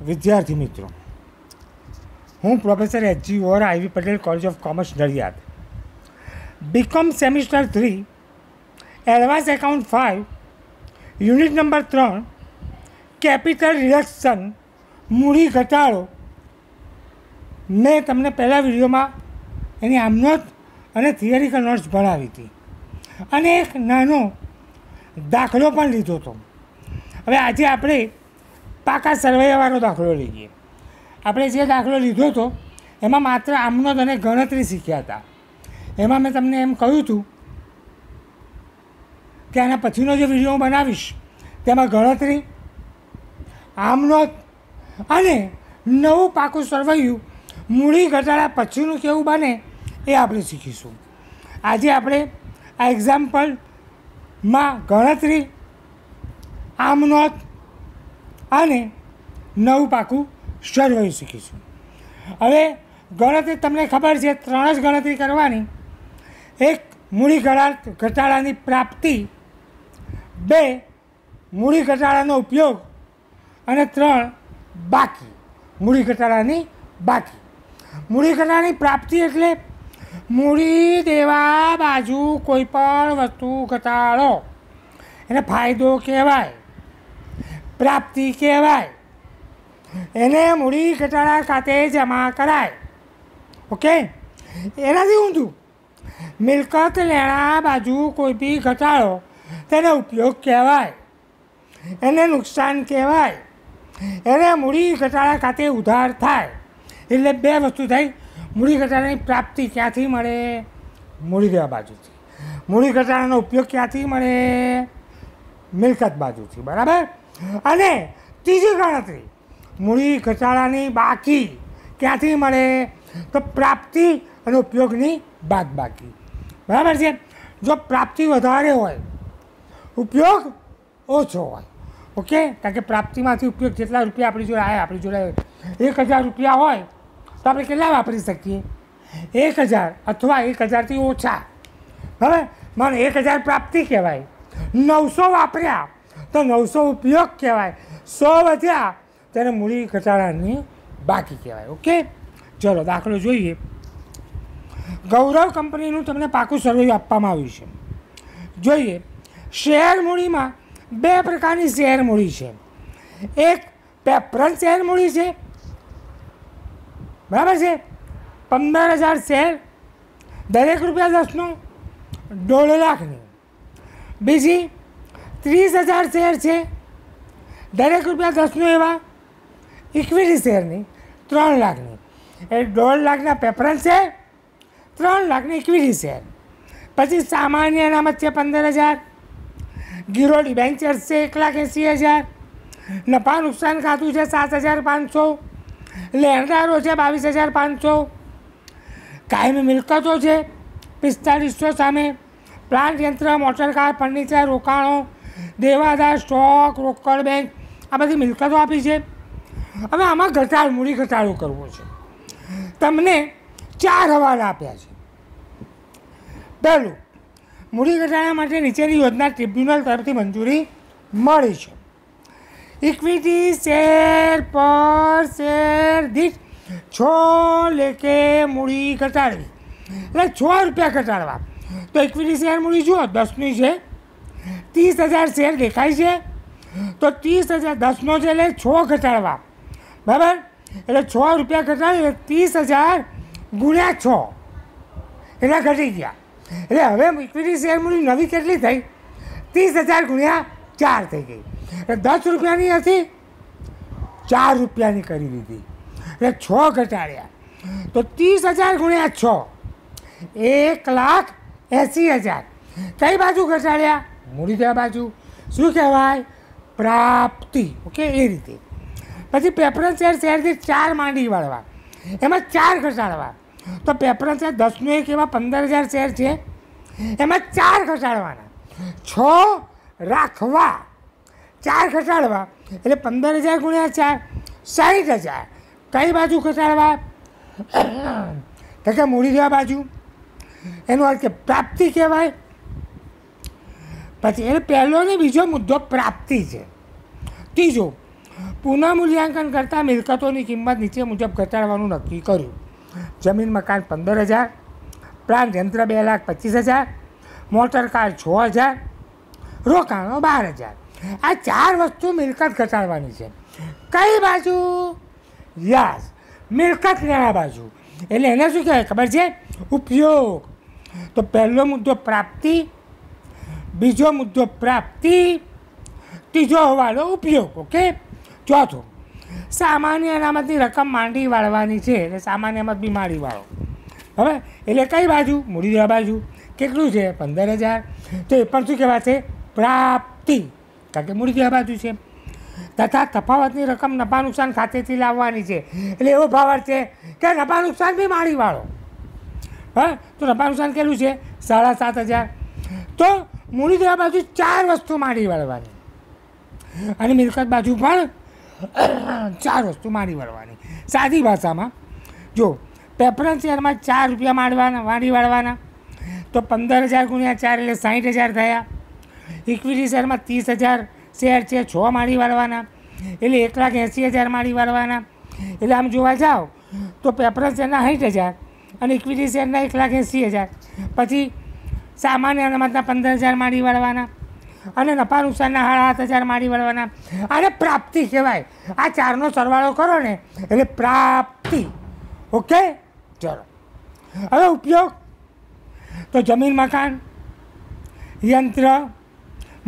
વિદ્યાર્થી મિત્રો હું professor H G Vora I V Patel College of Commerce Nadiad B Com semester three advance account five unit number ત્રણ capital reduction મૂડી ઘટાડો મેં તમને પહેલાં વિડીયોમાં એની આમનોત અને થિયરિકલ નોટ્સ ભણાવી હતી અને એક નાનો દાખલો પણ લીધો હતો હવે આજે આપણે પાકા સરવૈયાવાનો દાખલો લઈએ આપણે જે દાખલો લીધો હતો એમાં માત્ર આમનો અને ગણતરી શીખ્યા હતા એમાં મેં તમને એમ કહ્યું હતું કે આના પછીનો જે વિડીયો હું બનાવીશ તેમાં ગણતરી આમનો અને નવું પાકું સરવૈયું મૂડી ઘટાડા પછીનું કેવું બને એ આપણે શીખીશું આજે આપણે આ એક્ઝામ્પલમાં ગણતરી આમનોત અને નવું પાકું શરૂ શીખીશું હવે ગણતરી તમને ખબર છે ત્રણ જ ગણતરી કરવાની એક મૂડી ઘટાડ ઘટાડાની પ્રાપ્તિ બે મૂડી ઘટાડાનો ઉપયોગ અને ત્રણ બાકી મૂડી ઘટાડાની બાકી મૂડી ઘટાડાની પ્રાપ્તિ એટલે મૂડી દેવા બાજુ કોઈ પણ વસ્તુ ઘટાડો એને ફાયદો કહેવાય પ્રાપ્તિ કહેવાય એને મૂડી ઘટાડા ખાતે જમા કરાય ઓકે એનાથી ઊંધું મિલકત લેણા બાજુ કોઈ બી ઘટાડો તેનો ઉપયોગ કહેવાય એને નુકસાન કહેવાય એને મૂડી ઘટાડા ખાતે ઉધાર થાય એટલે બે વસ્તુ થાય મૂડી ઘટાડાની પ્રાપ્તિ ક્યાંથી મળે મૂડી દેવા બાજુથી મૂડી ઘટાડાનો ઉપયોગ ક્યાંથી મળે મિલકત બાજુથી બરાબર અને ત્રીજી ગણતરી મૂડી ઘટાડાની બાકી ક્યાંથી મળે તો પ્રાપ્તિ અને ઉપયોગની બાદ બાકી બરાબર છે જો પ્રાપ્તિ વધારે હોય ઉપયોગ ઓછો હોય ઓકે કારણ કે પ્રાપ્તિમાંથી ઉપયોગ જેટલા રૂપિયા આપણી જોડે આવ્યા આપણી જોડે એક હજાર રૂપિયા હોય તો આપણે કેટલા વાપરી શકીએ એક હજાર અથવા એક હજારથી ઓછા હવે મને એક હજાર પ્રાપ્તિ કહેવાય નવસો વાપર્યા તો નવસો ઉપયોગ કહેવાય સો વધ્યા તેને મૂડી ઘટાડાની બાકી કહેવાય ઓકે ચલો દાખલો જોઈએ ગૌરવ કંપનીનું તમને પાકું સર્વે આપવામાં આવ્યું છે જોઈએ શેર મૂડીમાં બે પ્રકારની શેર મૂડી છે એક પ્રેફરન્સ શેર મૂડી છે બરાબર છે પંદર હજાર શેર દરેક રૂપિયા દસનું દોઢ લાખની બીજી ત્રીસ હજાર શેર છે દરેક રૂપિયા દસનું એવા ઇક્વિટી શેરની ત્રણ લાખની એ દોઢ લાખના પ્રેફરન્સ શેર ત્રણ લાખની ઇક્વિટી શેર પછી સામાન્ય અનામત છે પંદર હજાર ગીરો ડિબેન્ચર્સ છે એક લાખ એંસી હજાર નફા નુકસાન ખાતું છે સાત હજાર પાંચસો લેણદારો છે બાવીસ હજાર પાંચસો કાયમી મિલકતો છે પિસ્તાળીસો સામે પ્લાન્ટ યંત્ર મોટરકાર ફર્નિચર રોકાણો દેવાદાર સ્ટોક રોકડ બેંક આ બધી મિલકતો આપી છે હવે આમાં ઘટાડ મૂડી ઘટાડો કરવો છે તમને ચાર હવાલા આપ્યા છે પહેલું મૂડી ઘટાડા માટે નીચેની યોજના ટ્રિબ્યુનલ તરફથી મંજૂરી મળી છે ઇક્વિટી શેર પર શેર દીઠ છ લેકે મૂડી ઘટાડવી એટલે છ રૂપિયા ઘટાડવા તો ઇક્વિટી શેર મૂડી જુઓ દસની છે ત્રીસ હજાર શેર દેખાય છે તો ત્રીસ હજાર દસનો છે એટલે છ ઘટાડવા બરાબર એટલે છ રૂપિયા ઘટાડે એટલે ત્રીસ હજાર ગુણ્યા છ એટલા ઘટી ગયા એટલે હવે ઇક્વિટી શેર મૂડી નવી કેટલી થઈ ત્રીસ હજાર ગુણ્યા ચાર થઈ ગઈ એટલે દસ રૂપિયાની હતી ચાર રૂપિયાની કરી દીધી એટલે છ ઘટાડ્યા તો ત્રીસ હજાર ગુણ્યા છ એક લાખ એંસી હજાર કઈ બાજુ ઘટાડ્યા દેવા બાજુ શું કહેવાય પ્રાપ્તિ ઓકે એ રીતે પછી પ્રેફરન્સ શેર શેરથી ચાર માંડી વાળવા એમાં ચાર ઘટાડવા તો પ્રેફરન્સ શેર દસનો એક એવા પંદર હજાર શેર છે એમાં ચાર ઘટાડવાના છ રાખવા ચાર ઘટાડવા એટલે પંદર હજાર ગુણ્યા ચાર સાહીઠ હજાર કઈ બાજુ ઘટાડવા તો કે મૂડી દેવા બાજુ એનું અર્થ કે પ્રાપ્તિ કહેવાય પછી એટલે પહેલો ને બીજો મુદ્દો પ્રાપ્તિ છે ત્રીજો પુનઃમૂલ્યાંકન કરતાં મિલકતોની કિંમત નીચે મુજબ ઘટાડવાનું નક્કી કર્યું જમીન મકાન પંદર હજાર પ્લાન્ટ યંત્ર બે લાખ પચીસ હજાર મોટર કાર છ હજાર રોકાણો બાર હજાર આ ચાર વસ્તુ મિલકત ઘટાડવાની છે કઈ બાજુ યસ મિલકત લેવા બાજુ એટલે એને શું કહેવાય ખબર છે ઉપયોગ તો પહેલો મુદ્દો પ્રાપ્તિ બીજો મુદ્દો પ્રાપ્તિ ત્રીજો હવાલો ઉપયોગ ઓકે ચોથો સામાન્ય અનામતની રકમ માંડી વાળવાની છે એટલે સામાન્ય અનામત બી વાળો હવે એટલે કઈ બાજુ મૂડીદરા બાજુ કેટલું છે પંદર હજાર તો એ પણ શું કહેવાશે પ્રાપ્તિ કારણ કે મૂડીદરા બાજુ છે તથા તફાવતની રકમ નફા નુકસાન ખાતેથી લાવવાની છે એટલે એવો ભાવ છે કે નફા નુકસાન બી માળીવાળો હા તો નફા નુકસાન કેટલું છે સાડા સાત હજાર તો મુનિદ્રા બાજુ ચાર વસ્તુ મારી વળવાની અને મિલકત બાજુ પણ ચાર વસ્તુ મારી વળવાની સાદી ભાષામાં જો પ્રેફરન્સ શેરમાં ચાર રૂપિયા માંડવાના મારી વાળવાના તો પંદર હજાર ગુણ્યા ચાર એટલે સાહીઠ હજાર થયા ઇક્વિટી શેરમાં ત્રીસ હજાર શેર છે છ માળી વાળવાના એટલે એક લાખ એંસી હજાર માળી વાળવાના એટલે આમ જોવા જાઓ તો પ્રેફરન્સ શેરના સાહીઠ હજાર અને ઇક્વિટી શેરના એક લાખ એંસી હજાર પછી સામાન્ય અનામતના પંદર હજાર માળી વળવાના અને નફા નુકસાનના હાડ સાત હજાર માળી વળવાના અને પ્રાપ્તિ કહેવાય આ ચારનો સરવાળો કરો ને એટલે પ્રાપ્તિ ઓકે ચલો હવે ઉપયોગ તો જમીન મકાન યંત્ર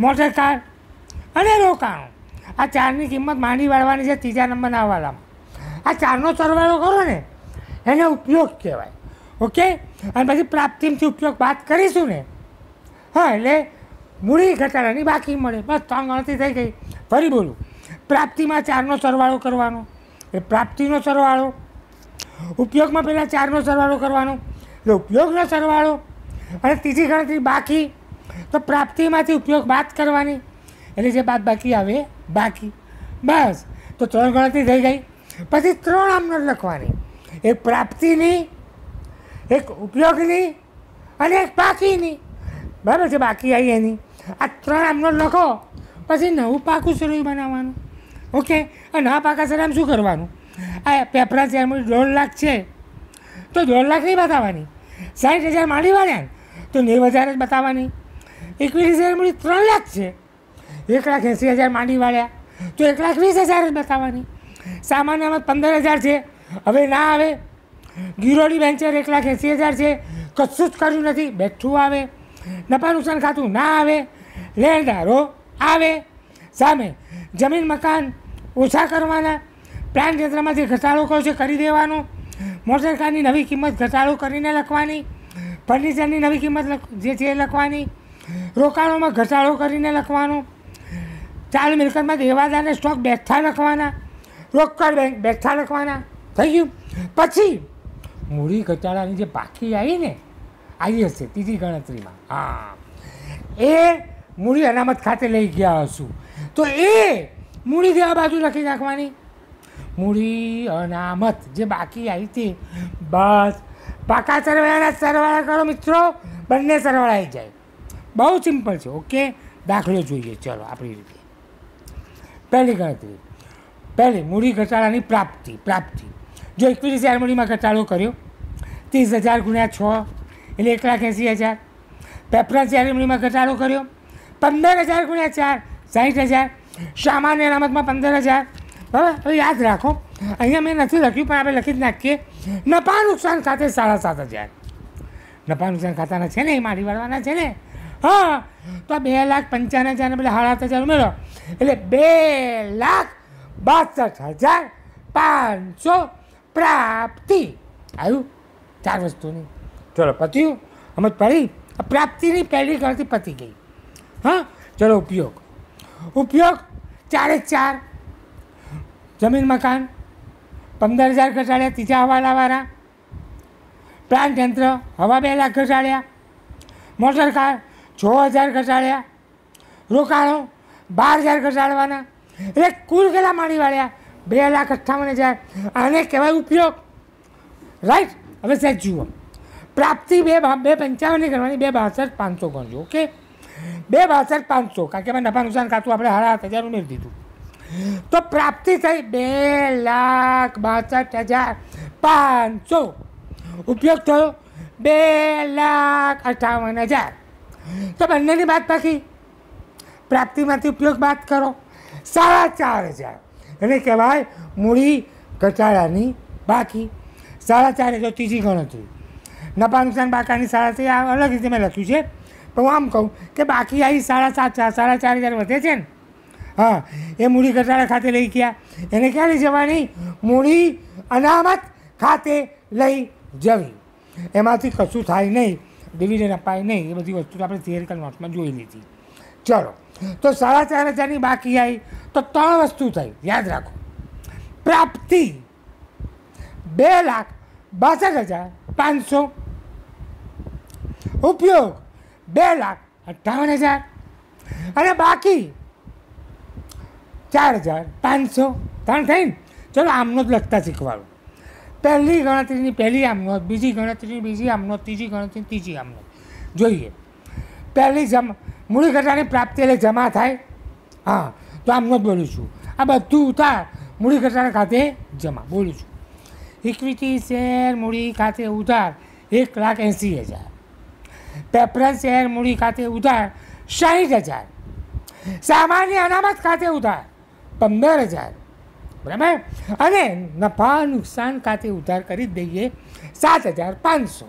મોટરકાર અને રોકાણો આ ચારની કિંમત માંડી વાળવાની છે ત્રીજા નંબરના હવાલામાં આ ચારનો સરવાળો કરો ને એને ઉપયોગ કહેવાય ઓકે અને પછી પ્રાપ્તિમથી ઉપયોગ વાત કરીશું ને હા એટલે મૂડી ઘટાડાની બાકી મળે બસ ત્રણ ગણતરી થઈ ગઈ ફરી બોલું પ્રાપ્તિમાં ચારનો સરવાળો કરવાનો એ પ્રાપ્તિનો સરવાળો ઉપયોગમાં પહેલાં ચારનો સરવાળો કરવાનો એટલે ઉપયોગનો સરવાળો અને ત્રીજી ગણતરી બાકી તો પ્રાપ્તિમાંથી ઉપયોગ બાદ કરવાની એટલે જે બાદ બાકી આવે બાકી બસ તો ત્રણ ગણતરી થઈ ગઈ પછી ત્રણ આમનો લખવાની એ પ્રાપ્તિની એક ઉપયોગની અને એક પાકીની બરાબર છે બાકી આવી એની આ ત્રણ આમનો લખો પછી નવું પાકું શરીર બનાવવાનું ઓકે અને આ પાકા સર આમ શું કરવાનું આ પેપરા ચેરમની દોઢ લાખ છે તો દોઢ લાખ નહીં બતાવવાની સાઠ હજાર માડી વાળ્યા તો નેવું હજાર જ બતાવવાની એકવીસ હજાર મૂડી ત્રણ લાખ છે એક લાખ એંસી હજાર માંડી વાળ્યા તો એક લાખ વીસ હજાર જ બતાવવાની સામાન્યમાં પંદર હજાર છે હવે ના આવે ગિરોડી વેન્ચર એક લાખ એંસી હજાર છે કશું જ કર્યું નથી બેઠું આવે નફા નુકસાન ખાતું ના આવે લેણદારો આવે સામે જમીન મકાન ઓછા કરવાના પ્લાન જે ઘટાડો કર્યો છે કરી દેવાનો મોટર કારની નવી કિંમત ઘટાડો કરીને લખવાની ફર્નિચરની નવી કિંમત જે છે એ લખવાની રોકાણોમાં ઘટાડો કરીને લખવાનો ચાલ મિલકતમાં દેવાદારને સ્ટોક બેઠા લખવાના રોકડ બેંક બેઠા લખવાના થઈ ગયું પછી મૂડી ઘટાડાની જે પાકી આવી ને આવી હશે ત્રીજી ગણતરીમાં હા એ મૂડી અનામત ખાતે લઈ ગયા હશું તો એ મૂડી જેવા બાજુ લખી નાખવાની મૂડી અનામત જે બાકી આવી હતી બસ પાકા સરવાળાના સરવાળા કરો મિત્રો બંને સરવાળાએ જાય બહુ સિમ્પલ છે ઓકે દાખલો જોઈએ ચલો આપણી રીતે પહેલી ગણતરી પહેલી મૂડી ઘટાડાની પ્રાપ્તિ પ્રાપ્તિ જો ઇક્વિટી હાર્મોનીમાં ઘટાડો કર્યો ત્રીસ હજાર ગુણ્યા છ એટલે એક લાખ એંસી હજાર પ્રેફરન્સ હાર્મોનીમાં ઘટાડો કર્યો પંદર હજાર ગુણ્યા ચાર સાહીઠ હજાર સામાન્ય રમતમાં પંદર હજાર હવે યાદ રાખો અહીંયા મેં નથી લખ્યું પણ આપણે લખી જ નાખીએ નફા નુકસાન ખાતે સાડા સાત હજાર નફા નુકસાન ખાતાના છે ને એ મારી વાળવાના છે ને હા તો બે લાખ પંચાવન હજારને બધા સાડા હજાર ઉમેરો એટલે બે લાખ બાસઠ હજાર પાંચસો પ્રાપ્તિ આવ્યું ચાર વસ્તુની ચલો પત્યું સમજ પડી પ્રાપ્તિની પહેલી ગણતરી પતી ગઈ હા ચલો ઉપયોગ ઉપયોગ ચારે ચાર જમીન મકાન પંદર હજાર ઘટાડ્યા ત્રીજા હવાલાવાળા પ્લાન્ટ યંત્ર હવા બે લાખ ઘટાડ્યા મોટરકાર છ હજાર ઘટાડ્યા રોકાણો બાર હજાર ઘટાડવાના એટલે કુલ કેટલા માણી વાળ્યા બે લાખ અઠ્ઠાવન હજાર આને કહેવાય ઉપયોગ રાઈટ હવે સાહેબ જુઓ પ્રાપ્તિ બે બે પંચાવનની કરવાની બે બાસઠ પાંચસો ગણજો ઓકે બે બાસઠ પાંચસો કારણ કે મેં નફા નુકસાન કાતું આપણે સાડા હાથ હજાર ઉમેરી દીધું તો પ્રાપ્તિ થઈ બે લાખ બાસઠ હજાર પાંચસો ઉપયોગ થયો બે લાખ અઠાવન હજાર તો બંનેની બાદ બાકી પ્રાપ્તિમાંથી ઉપયોગ બાદ કરો સાડા ચાર હજાર એને કહેવાય મૂડી ઘટાડાની બાકી સાડા ચાર એટલે ત્રીજી ગણતરી નફા નુકસાન બાકાની સાડા છે આ અલગ રીતે મેં લખ્યું છે તો હું આમ કહું કે બાકી આવી સાડા સાત ચાર સાડા ચાર હજાર વધે છે ને હા એ મૂડી ઘટાડા ખાતે લઈ ગયા એને ક્યાં લઈ જવાની મૂડી અનામત ખાતે લઈ જવી એમાંથી કશું થાય નહીં ડિવિડન્ડ અપાય નહીં એ બધી વસ્તુ આપણે થિયરિકલ નોટ્સમાં જોઈ લીધી ચલો તો સાડા ચાર હજારની બાકી આવી તો ત્રણ વસ્તુ થઈ યાદ રાખો પ્રાપ્તિ બે લાખ બાસઠ હજાર પાંચસો ઉપયોગ બે લાખ અઠ્ઠાવન હજાર અને બાકી ચાર હજાર પાંચસો ત્રણ થઈ ને ચલો આમનો જ લખતા શીખવાડું પહેલી ગણતરીની પહેલી આમનો બીજી ગણતરીની બીજી આમનો ત્રીજી ગણતરીની ત્રીજી આમનો જોઈએ પહેલી જમ મૂડી ઘટાની પ્રાપ્તિ એટલે જમા થાય હા તો આમનો જ બોલું છું આ બધું ઉતાર મૂડી ઘટાના ખાતે જમા બોલું છું ઇક્વિટી શેર મૂડી ખાતે ઉધાર એક લાખ એંસી હજાર પ્રેફરન્સ શેર મૂડી ખાતે ઉધાર સાહીઠ હજાર સામાન્ય અનામત ખાતે ઉધાર પંદર હજાર બરાબર અને નફા નુકસાન ખાતે ઉધાર કરી દઈએ સાત હજાર પાંચસો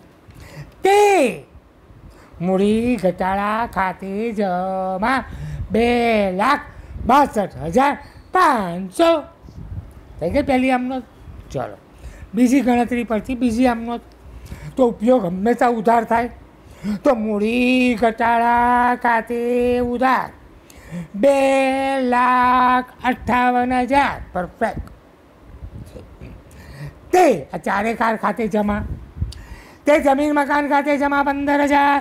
તે મૂડી ઘટાડા ખાતે જમા બે લાખ બાસઠ હજાર પાંચસો થઈ ગઈ પહેલી આમનો ચલો બીજી ગણતરી પરથી બીજી આમનો તો ઉપયોગ હંમેશા ઉધાર થાય તો મૂડી ઘટાડા ખાતે ઉધાર બે લાખ અઠ્ઠાવન હજાર પરફેક્ટ તે આ ચારે કાર ખાતે જમા તે જમીન મકાન ખાતે જમા પંદર હજાર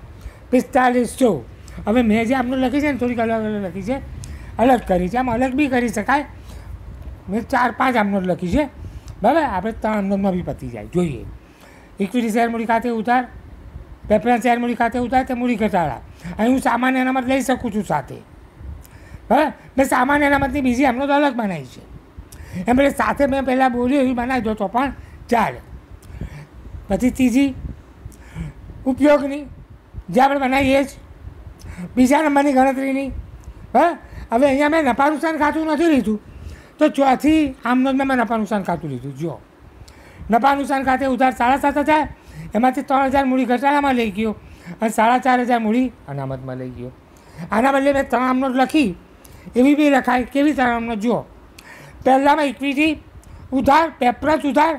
પિસ્તાલીસ ચોવ હવે મેં જે આપનું લખી છે ને થોડીક અલગ અલગ લખી છે અલગ કરી છે આમ અલગ બી કરી શકાય મેં ચાર પાંચ આમનોટ લખી છે બરાબર આપણે ત્રણ આમનોટમાં બી પતી જાય જોઈએ ઇક્વિટી શેર મૂડી ખાતે ઉતાર પ્રેફરન્સ શેર મૂડી ખાતે ઉતાર તે મૂડી ઘટાડા અહીં હું સામાન્ય અનામત લઈ શકું છું સાથે બરાબર મેં સામાન્ય અનામતની બીજી આમનોટ અલગ બનાવી છે એમ એટલે સાથે મેં પહેલાં બોલ્યો એવી બનાવી દો તો પણ ચાલે પછી ત્રીજી ઉપયોગની જે આપણે બનાવીએ જ બીજા નંબરની ગણતરીની હા હવે અહીંયા મેં નફા નુકસાન ખાતું નથી લીધું તો ચોથી જ મેં નફા નુકસાન ખાતું લીધું જુઓ નફા નુકસાન ખાતે ઉધાર સાડા સાત હજાર એમાંથી ત્રણ હજાર મૂડી ઘટાડામાં લઈ ગયો અને સાડા ચાર હજાર મૂડી અનામતમાં લઈ ગયો આના બદલે મેં ત્રણ આમનો લખી એવી બી લખાય કેવી ત્રણ આમનો જુઓ પહેલાંમાં ઇક્વિટી ઉધાર પેપરસ ઉધાર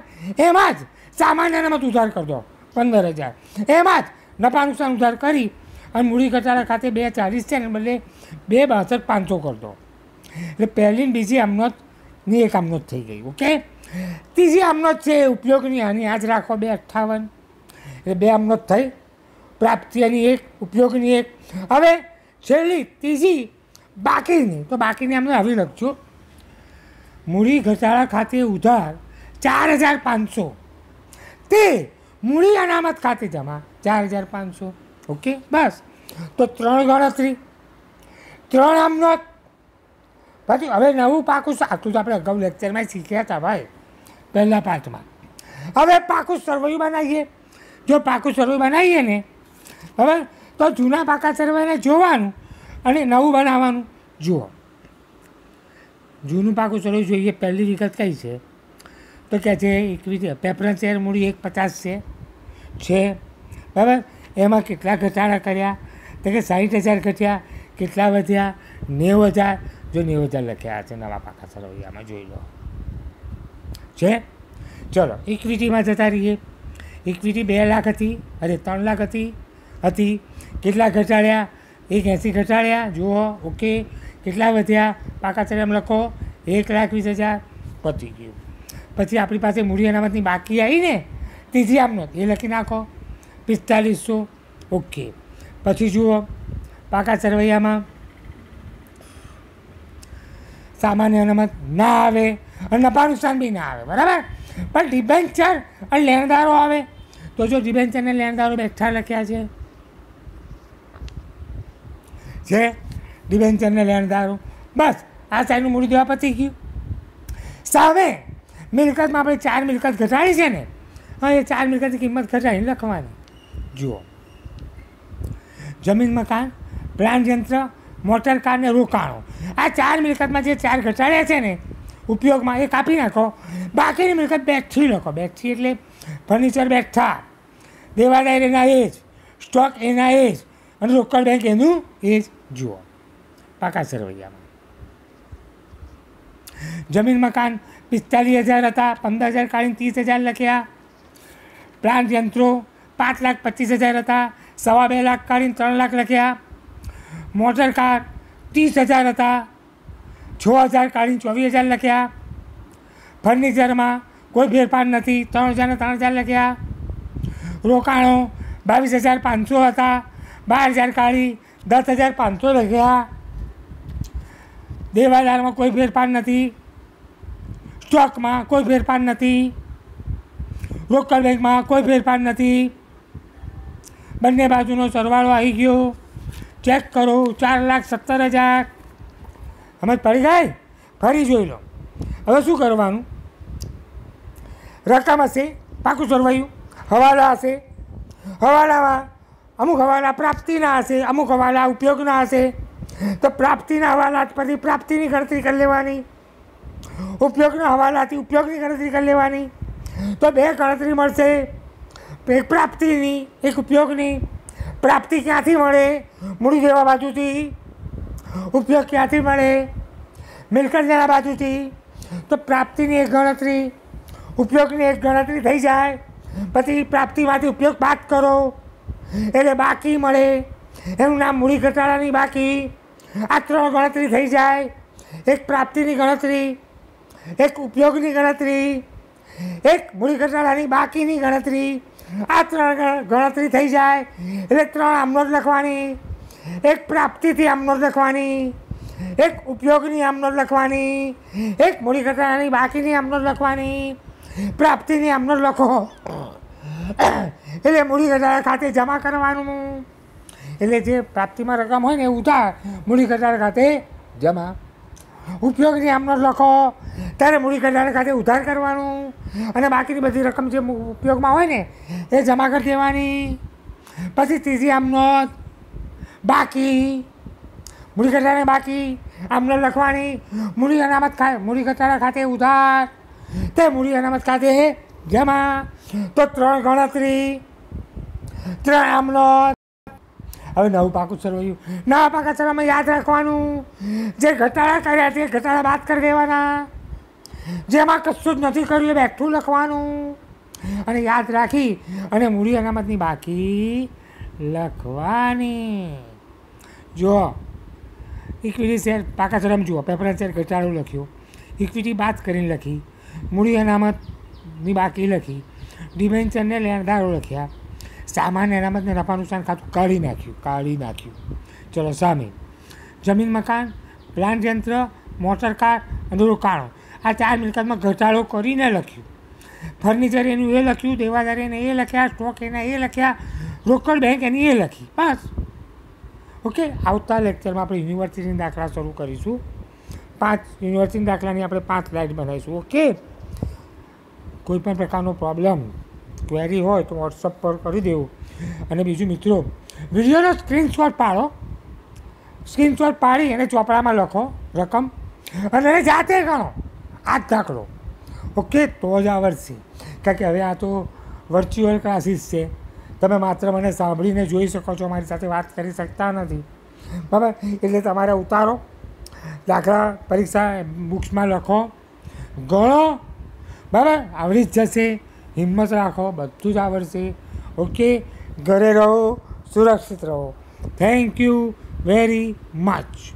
એમાં જ સામાન્ય અનામત ઉધાર કરી દો પંદર હજાર એમાં જ નફા નુકસાન ઉધાર કરી અને મૂડી ઘટાડા ખાતે બે ચાલીસ છે અને બદલે બે બાસઠ પાંચસો કરતો એટલે પહેલી બીજી આમનોત ની એક આમનોત થઈ ગઈ ઓકે ત્રીજી આમનોત છે ઉપયોગની આની આજ રાખો બે અઠ્ઠાવન એટલે બે આમનોત થઈ પ્રાપ્તિની એક ઉપયોગની એક હવે છેલ્લી ત્રીજી બાકીની તો બાકીની અમને આવી લખજો મૂડી ઘટાડા ખાતે ઉધાર ચાર હજાર પાંચસો તે મૂડી અનામત ખાતે જમા ચાર હજાર પાંચસો ઓકે બસ તો ત્રણ ગણતરી ત્રણ આમનો નોંધ પછી હવે નવું પાકું આટલું તો આપણે અગાઉ લેક્ચરમાં શીખ્યા હતા ભાઈ પહેલાં પાંચમાં હવે પાકું સરવૈયું બનાવીએ જો પાકું સરવૈયું બનાવીએ ને હવે તો જૂના પાકા સરવૈયાને જોવાનું અને નવું બનાવવાનું જુઓ જૂનું પાકું સરવૈયું જોઈએ પહેલી વિગત કઈ છે તો પચાસ છે એકવીસ પેપરન શેર મૂડી એક પચાસ છે છે બરાબર એમાં કેટલા ઘટાડા કર્યા તો કે સાહીઠ હજાર ઘટ્યા કેટલા વધ્યા નેવું હજાર જો નેવું હજાર લખ્યા છે નવા પાકા સરવૈયામાં જોઈ લો છે ચલો ઇક્વિટીમાં જતા રહીએ ઇક્વિટી બે લાખ હતી અરે ત્રણ લાખ હતી હતી કેટલા ઘટાડ્યા એક એંસી ઘટાડ્યા જુઓ ઓકે કેટલા વધ્યા પાકા ચરમ લખો એક લાખ વીસ હજાર પતી ગયું પછી આપણી પાસે મૂડી અનામતની બાકી આવીને ને ત્રીજી આપનો એ લખી નાખો પિસ્તાલીસો ઓકે પછી જુઓ પાકા સરવૈયામાં સામાન્ય અનામત ના આવે અને નફા નુકસાન બી ના આવે બરાબર પણ ડિબેન્ચર અને લેણદારો આવે તો જો ડિબેન્ચરને લેણદારો બેઠા લખ્યા છે જે ડિબેન્ચરને લેણદારો બસ આ સાઈડનું મૂડી દેવા પતી ગયું સામે મિલકતમાં આપણે ચાર મિલકત ઘટાડી છે ને હા એ ચાર મિલકતની કિંમત ઘટાડીને લખવાની જુઓ જમીન મકાન પ્લાન યંત્ર મોટર કાર ને રોકાણો આ ચાર મિલકતમાં જે ચાર ઘટાડ્યા છે ને ઉપયોગમાં એ કાપી નાખો બાકીની મિલકત બેઠી લખો બેઠી એટલે ફર્નિચર બેઠા દેવાદાર એના એજ સ્ટોક એના એજ અને રોકડ બેંક એનું એજ જુઓ પાકા સરવૈયામાં જમીન મકાન પિસ્તાલીસ હજાર હતા પંદર હજાર કાઢીને ત્રીસ હજાર લખ્યા પ્લાન્ટ યંત્રો પાંચ લાખ પચીસ હજાર હતા સવા બે લાખ કાઢીને ત્રણ લાખ લખ્યા મોટર કાર ત્રીસ હજાર હતા છ હજાર કાઢીને ચોવીસ હજાર લખ્યા ફર્નિચરમાં કોઈ ફેરફાર નથી ત્રણ હજારને ત્રણ હજાર લખ્યા રોકાણો બાવીસ હજાર પાંચસો હતા બાર હજાર કાઢી દસ હજાર પાંચસો લખ્યા દેવાદારમાં કોઈ ફેરફાર નથી સ્ટોકમાં કોઈ ફેરફાર નથી લોકલ બેંકમાં કોઈ ફેરફાર નથી બંને બાજુનો સરવાળો આવી ગયો ચેક કરો ચાર લાખ સત્તર હજાર હમણાં પડી જાય ફરી જોઈ લો હવે શું કરવાનું રકમ હશે પાકું સરવાયું હવાલા હશે હવાલામાં અમુક હવાલા પ્રાપ્તિના હશે અમુક હવાલા ઉપયોગના હશે તો પ્રાપ્તિના હવાલા પરથી પ્રાપ્તિની ગણતરી કરી લેવાની ઉપયોગના હવાલાથી ઉપયોગની ગણતરી કરી લેવાની તો બે ગણતરી મળશે એક પ્રાપ્તિની એક ઉપયોગની પ્રાપ્તિ ક્યાંથી મળે મૂડી દેવા બાજુથી ઉપયોગ ક્યાંથી મળે મિલકત લેવા બાજુથી તો પ્રાપ્તિની એક ગણતરી ઉપયોગની એક ગણતરી થઈ જાય પછી પ્રાપ્તિમાંથી ઉપયોગ બાદ કરો એટલે બાકી મળે એનું નામ મૂડી ઘટાડાની બાકી આ ત્રણ ગણતરી થઈ જાય એક પ્રાપ્તિની ગણતરી એક ઉપયોગની ગણતરી એક મૂડી ઘટાડાની બાકીની ગણતરી આ ત્રણ ગણતરી થઈ જાય એટલે ત્રણ આમનો જ લખવાની એક પ્રાપ્તિથી આમનો લખવાની એક ઉપયોગની આમનો લખવાની એક મૂડી ઘટાડાની બાકીની આમનો લખવાની પ્રાપ્તિની આમનો લખો એટલે મૂડી ઘટાડા ખાતે જમા કરવાનું એટલે જે પ્રાપ્તિમાં રકમ હોય ને એ ઉધાર મૂડી ઘટાડા ખાતે જમા ઉપયોગની આમનો લખો ત્યારે મૂડી કલ્યાણ ખાતે ઉધાર કરવાનું અને બાકીની બધી રકમ જે ઉપયોગમાં હોય ને એ જમા કરી દેવાની પછી ત્રીજી આમનો બાકી મૂડી ઘટાડે બાકી આમનો લખવાની મૂડી અનામત ખા મૂડી ઘટાડા ખાતે ઉધાર તે મૂડી અનામત ખાતે જમા તો ત્રણ ગણતરી ત્રણ આમનો હવે નવું પાકું ચરવાયું નવા પાકા ચરવામાં યાદ રાખવાનું જે ઘટાડા કર્યા તે ઘટાડા બાદ કરી દેવાના જેમાં કશું જ નથી કર્યું એ બેઠું લખવાનું અને યાદ રાખી અને મૂડી અનામતની બાકી લખવાની જો ઇક્વિટી શેર પાકા ચરમ જુઓ પેપરના શેર ઘટાડું લખ્યું ઇક્વિટી બાદ કરીને લખી મૂડી અનામતની બાકી લખી ડિબેન્ચરને લેણદારો લખ્યા સામાન અનામતને નફા નુકસાન ખાતું કાઢી નાખ્યું કાઢી નાખ્યું ચલો સામે જમીન મકાન પ્લાન્ટ યંત્ર મોટરકાર અને રોકાણો આ ચાર મિલકતમાં ઘટાડો કરીને લખ્યું ફર્નિચર એનું એ લખ્યું દેવાદારી એને એ લખ્યા સ્ટોક એના એ લખ્યા રોકડ બેંક એની એ લખી બસ ઓકે આવતા લેક્ચરમાં આપણે યુનિવર્સિટીની દાખલા શરૂ કરીશું પાંચ યુનિવર્સિટીની દાખલાની આપણે પાંચ સ્લાઇડ બનાવીશું ઓકે કોઈપણ પ્રકારનો પ્રોબ્લેમ ક્વેરી હોય તો વોટ્સઅપ પર કરી દેવું અને બીજું મિત્રો વિડીયોનો સ્ક્રીનશોટ પાડો સ્ક્રીનશોટ પાડી અને ચોપડામાં લખો રકમ અને એને જાતે ગણો આ જ દાખલો ઓકે તો જ આવડશે કારણ કે હવે આ તો વર્ચ્યુઅલ ક્લાસીસ છે તમે માત્ર મને સાંભળીને જોઈ શકો છો મારી સાથે વાત કરી શકતા નથી બરાબર એટલે તમારે ઉતારો દાખલા પરીક્ષા બુક્સમાં લખો ગણો બરાબર આવડી જ જશે હિંમત રાખો બધું જ આવડશે ઓકે ઘરે રહો સુરક્ષિત રહો થેન્ક યુ વેરી મચ